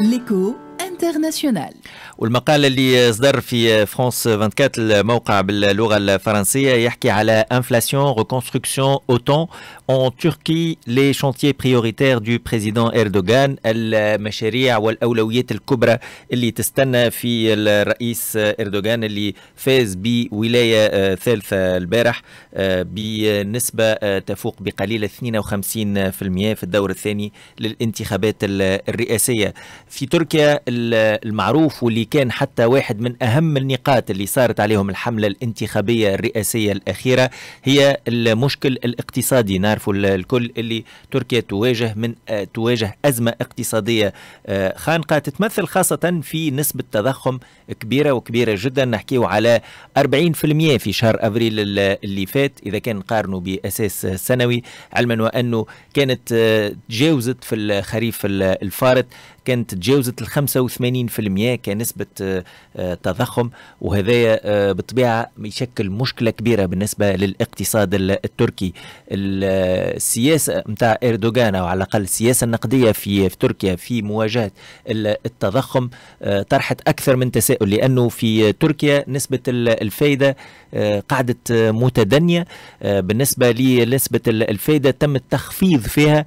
L'écho انترناسيونال والمقال اللي صدر في فرانس 24 الموقع باللغه الفرنسيه يحكي على انفلاسيون ريكونستركسيون اوتون اون تركي لي شونتيي بريوريتير دو بريزيدون اردوغان المشاريع والاولويات الكبرى اللي تستنى في الرئيس اردوغان اللي فاز بولايه آه، ثالثه البارح آه، بنسبه آه، تفوق بقليل 52% في الدور الثاني للانتخابات الرئاسيه في تركيا المعروف واللي كان حتى واحد من أهم النقاط اللي صارت عليهم الحملة الانتخابية الرئاسية الأخيرة هي المشكل الاقتصادي نعرفوا الكل اللي تركيا تواجه من تواجه أزمة اقتصادية آه، خانقة تتمثل خاصة في نسبة تضخم كبيرة وكبيرة جدا نحكيه على 40% في شهر أبريل اللي فات إذا كان نقارنه بأساس سنوي علما وأنه كانت آه، تجاوزت في الخريف الفارط كانت تجاوزت ال 85% كنسبة آه، آه، تضخم وهذا آه، بالطبيعة يشكل مشكلة كبيرة بالنسبة للاقتصاد التركي السياسة نتاع إردوغان أو على الأقل السياسة النقدية في, في تركيا في مواجهة التضخم طرحت أكثر من تساؤل لأنه في تركيا نسبة الفايدة قعدت متدنية بالنسبة لنسبة الفايدة تم التخفيض فيها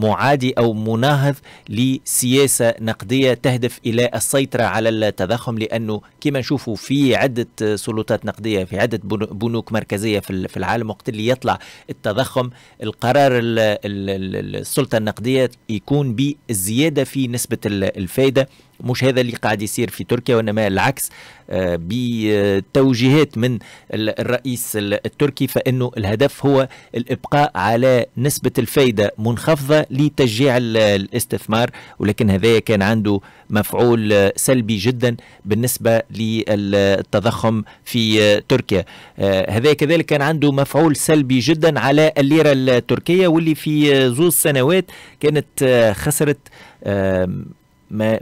معادي أو مناهض لسياسة نقدية تهدف إلى السيطرة على التضخم لأنه كما نشوفوا في عدة سلطات نقدية في عدة بنوك مركزية في العالم وقت اللي يطلع التضخم القرار السلطة النقدية يكون بالزيادة في نسبة الفائدة مش هذا اللي قاعد يصير في تركيا وانما العكس آه، بتوجيهات من الرئيس التركي فانه الهدف هو الابقاء على نسبه الفائده منخفضه لتشجيع الاستثمار ولكن هذا كان عنده مفعول سلبي جدا بالنسبه للتضخم في تركيا آه، هذا كذلك كان عنده مفعول سلبي جدا على الليره التركيه واللي في زوز سنوات كانت آه، خسرت ما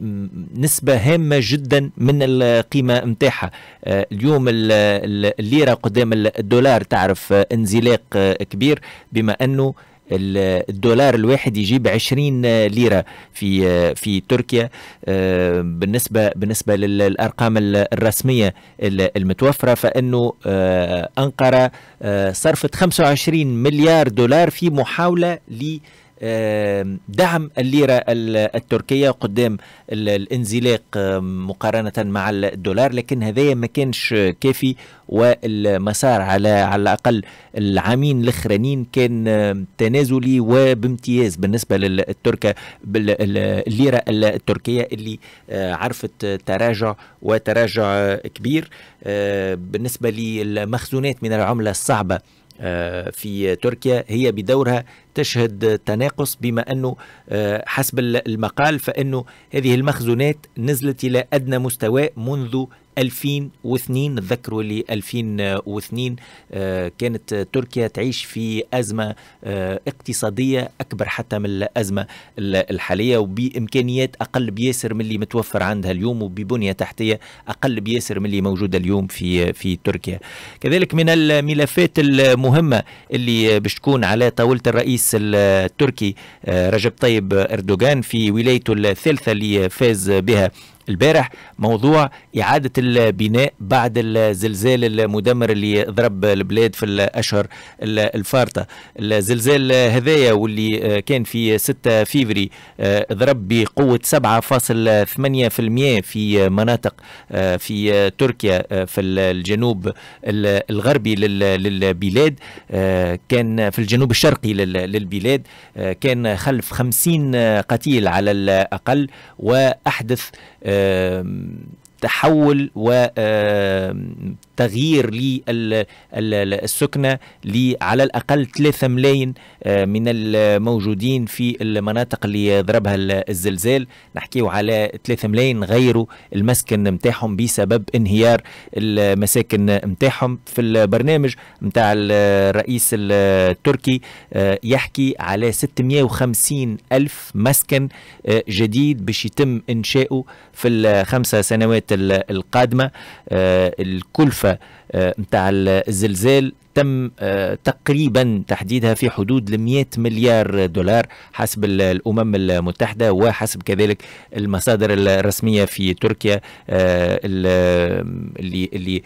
نسبة هامة جدا من القيمة نتاعها آه، اليوم الليرة قدام الدولار تعرف آه، انزلاق آه، كبير بما أنه الدولار الواحد يجيب 20 ليره في في تركيا بالنسبه بالنسبه للارقام الرسميه المتوفره فانه انقره صرفت 25 مليار دولار في محاوله ل دعم الليرة التركية قدام الانزلاق مقارنة مع الدولار لكن هذايا ما كانش كافي والمسار على على الأقل العامين الأخرانيين كان تنازلي وبامتياز بالنسبة للتركة الليرة التركية اللي آه، عرفت تراجع وتراجع كبير آه، بالنسبة للمخزونات من العملة الصعبة آه، في تركيا هي بدورها تشهد تناقص بما أنه آه، حسب المقال فأنه هذه المخزونات نزلت إلى أدنى مستوى منذ 2002 نتذكروا اللي 2002 آه، كانت تركيا تعيش في أزمة آه، اقتصادية أكبر حتى من الأزمة الحالية وبإمكانيات أقل بياسر من اللي متوفر عندها اليوم وببنية تحتية أقل بياسر من اللي موجودة اليوم في في تركيا كذلك من الملفات المهمة اللي باش تكون على طاولة الرئيس الرئيس التركي آه، رجب طيب أردوغان في ولايته الثالثة اللي فاز بها البارح موضوع إعادة البناء بعد الزلزال المدمر اللي ضرب البلاد في الأشهر الفارطة الزلزال هذايا واللي آه، كان في 6 فيفري آه، ضرب بقوة 7.8% في مناطق آه، في تركيا في الجنوب الغربي للبلاد كان في الجنوب الشرقي للبلاد كان خلف 50 قتيل على الأقل وأحدث تحول و تغيير للسكنة على الأقل 3 ملايين آه، من الموجودين في المناطق اللي ضربها الزلزال نحكيه على 3 ملايين غيروا المسكن متاحهم بسبب انهيار المساكن متاحهم في البرنامج متاع الرئيس التركي آه، يحكي على 650 ألف مسكن آه، جديد باش يتم إنشاؤه في الخمسة سنوات القادمة الكلفة نتاع آه، الزلزال تم آه، تقريبا تحديدها في حدود ال 100 مليار دولار حسب الامم المتحده وحسب كذلك المصادر الرسميه في تركيا آه، اللي اللي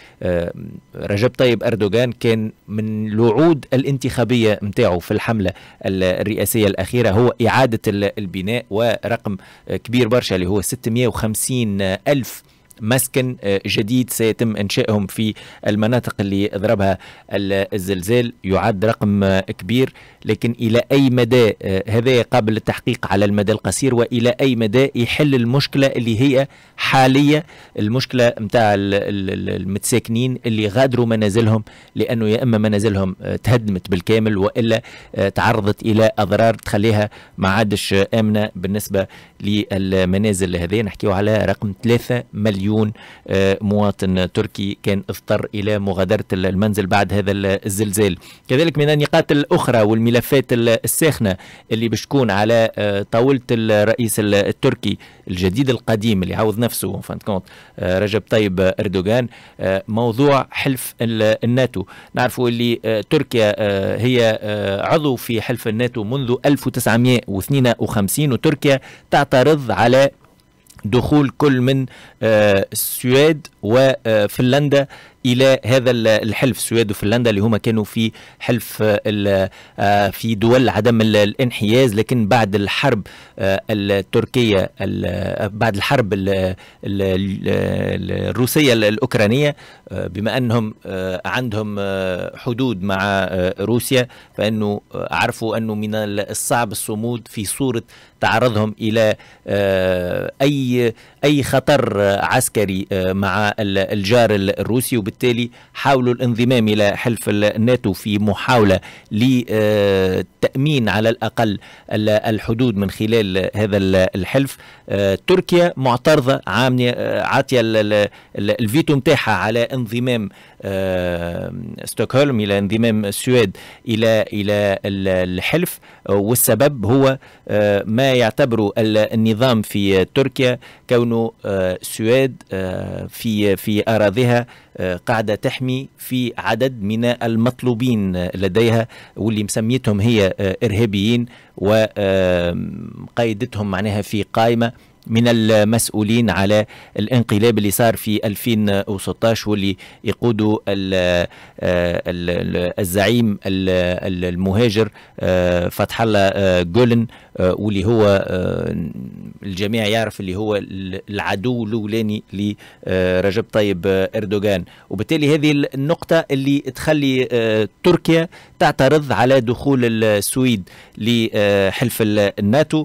رجب طيب اردوغان كان من الوعود الانتخابيه نتاعو في الحمله الرئاسيه الاخيره هو اعاده البناء ورقم كبير برشا اللي هو 650 الف مسكن آه، جديد سيتم انشائهم في المناطق اللي ضربها الزلزال يعد رقم آه، كبير لكن الى اي مدى آه، هذا قابل للتحقيق على المدى القصير والى اي مدى يحل المشكله اللي هي حاليه المشكله نتاع المتساكنين اللي غادروا منازلهم لانه يا اما منازلهم تهدمت بالكامل والا تعرضت الى اضرار تخليها ما عادش امنه بالنسبه للمنازل هذه نحكيو على رقم 3 مليون مليون آه، مواطن تركي كان اضطر إلى مغادرة المنزل بعد هذا الزلزال كذلك من النقاط الأخرى والملفات الساخنة اللي بشكون على آه، طاولة الرئيس التركي الجديد القديم اللي عوض نفسه فانت كونت آه، رجب طيب اردوغان موضوع حلف الناتو نعرفوا اللي تركيا هي عضو في حلف الناتو منذ 1952 وتركيا تعترض على دخول كل من آه، السويد وفنلندا آه، الى هذا الحلف السويد وفنلندا اللي هما كانوا في حلف آه، آه، في دول عدم الانحياز لكن بعد الحرب آه، التركيه بعد الحرب الروسيه الاوكرانيه بما انهم عندهم حدود مع روسيا فانه عرفوا انه من الصعب الصمود في صوره تعرضهم الى اي اي خطر عسكري مع الجار الروسي وبالتالي حاولوا الانضمام إلى حلف الناتو في محاولة لتأمين على الأقل الحدود من خلال هذا الحلف آه، تركيا معترضة عاطية آه، الفيتو نتاعها على انضمام آه، ستوكهولم إلى انضمام السويد إلى إلى الحلف والسبب هو ما يعتبره النظام في تركيا كونه السويد في في أراضيها قاعدة تحمي في عدد من المطلوبين لديها واللي مسميتهم هي إرهابيين وقيدتهم معناها في قائمة من المسؤولين على الانقلاب اللي صار في 2016 واللي يقوده آه، الزعيم المهاجر آه، فتح الله آه، جولن واللي هو الجميع يعرف اللي هو العدو الاولاني لرجب طيب اردوغان وبالتالي هذه النقطه اللي تخلي تركيا تعترض على دخول السويد لحلف الناتو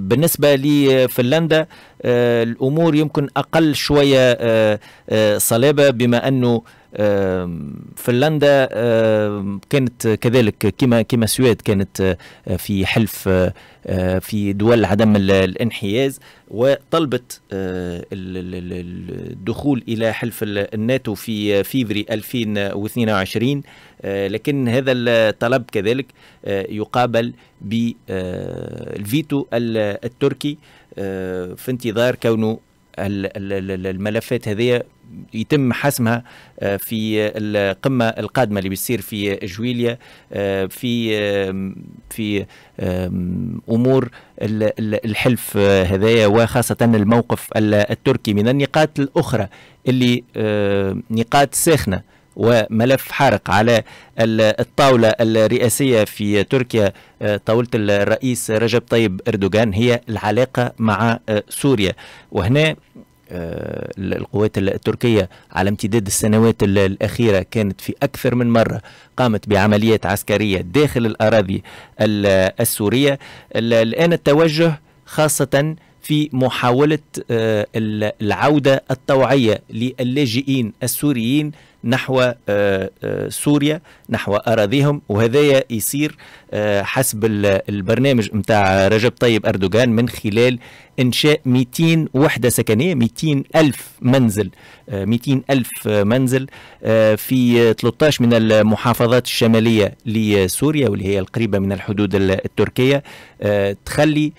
بالنسبه لفنلندا عنده آه، الامور يمكن اقل شويه آه، آه، صلابه بما انه فنلندا كانت كذلك كما كما السويد كانت آه، في حلف آه، آه، في دول عدم الانحياز وطلبت الدخول الى حلف الناتو في فيفري 2022 لكن هذا الطلب كذلك يقابل بالفيتو التركي في انتظار كونه الملفات هذه يتم حسمها آه، في القمه القادمه اللي بيصير في جويليا آه، في في امور الحلف هذايا وخاصه الموقف التركي من النقاط الاخرى اللي آه، نقاط ساخنه وملف حارق على الطاولة الرئاسية في تركيا طاولة الرئيس رجب طيب إردوغان هي العلاقة مع سوريا وهنا آه، القوات التركية على امتداد السنوات الأخيرة كانت في أكثر من مرة قامت بعمليات عسكرية داخل الأراضي السورية الآن التوجه خاصة في محاولة آه، العودة الطوعية للاجئين السوريين نحو آه، آه، سوريا نحو أراضيهم وهذا يصير آه، حسب البرنامج متاع رجب طيب أردوغان من خلال إنشاء 200 وحدة سكنية 200 ألف منزل 200 ألف منزل في 13 من المحافظات الشمالية لسوريا واللي هي القريبة من الحدود التركية تخلي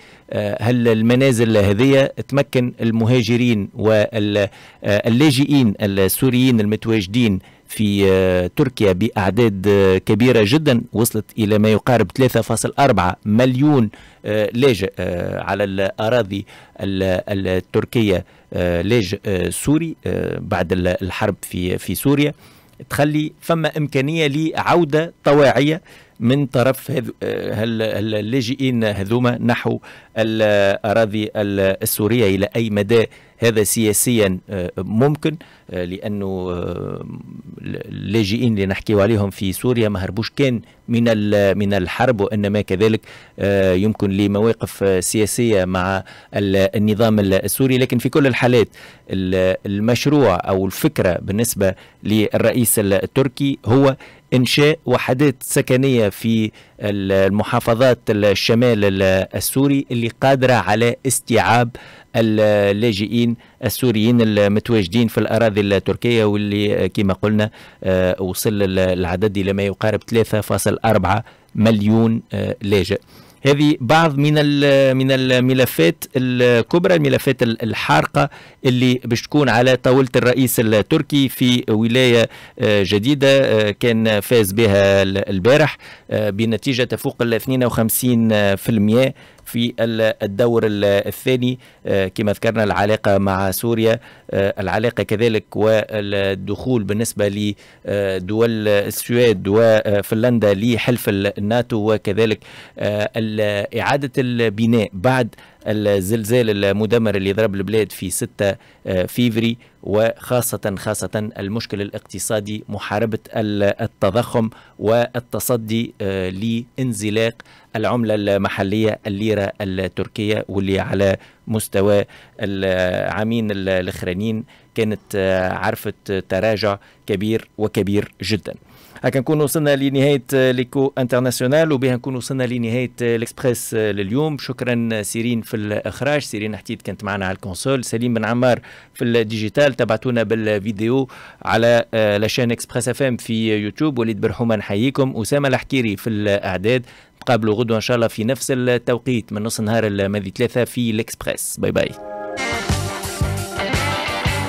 هل المنازل هذه تمكن المهاجرين واللاجئين السوريين المتواجدين في آه، تركيا بأعداد آه، كبيرة جدا وصلت إلى ما يقارب 3.4 مليون آه، لاجئ على الأراضي التركية لاجئ سوري بعد الحرب في في سوريا تخلي فما إمكانية لعودة طواعية من طرف اللاجئين هذوما نحو الأراضي السورية إلى أي مدى هذا سياسيا ممكن لأنه اللاجئين اللي نحكيو عليهم في سوريا ما هربوش كان من من الحرب وانما كذلك آه، يمكن لمواقف سياسيه مع النظام السوري لكن في كل الحالات المشروع او الفكره بالنسبه للرئيس التركي هو انشاء وحدات سكنيه في المحافظات الشمال السوري اللي قادره على استيعاب اللاجئين السوريين المتواجدين في الاراضي التركيه واللي كما قلنا آه، وصل العدد إلى ما يقارب 3.4 مليون آه، لاجئ هذه بعض من من الملفات الكبرى الملفات الحارقه اللي باش تكون على طاوله الرئيس التركي في ولايه آه، جديده كان فاز بها البارح بنتيجه تفوق ال 52% في الدور الثاني آه، كما ذكرنا العلاقة مع سوريا آه، العلاقة كذلك والدخول بالنسبة لدول السويد وفنلندا لحلف الناتو وكذلك آه، إعادة البناء بعد الزلزال المدمر اللي ضرب البلاد في 6 آه، فيفري وخاصة خاصة المشكل الاقتصادي محاربة التضخم والتصدي آه، لانزلاق العملة المحلية الليرة التركية واللي على مستوى العامين الأخرانيين كانت آه، عرفت تراجع كبير وكبير جداً هكا آه، نكون وصلنا لنهايه ليكو انترناسيونال وبها نكون وصلنا لنهايه الاكسبريس آه، لليوم شكرا آه، سيرين في الاخراج سيرين حتيت كانت معنا على الكونسول سليم بن عمار في الديجيتال تبعتونا بالفيديو على لاشين اكسبريس اف ام في يوتيوب وليد برحومه نحييكم اسامه الحكيري في الاعداد نتقابلوا غدوه ان شاء الله في نفس التوقيت من نص نهار الماضي ثلاثه في الاكسبريس باي باي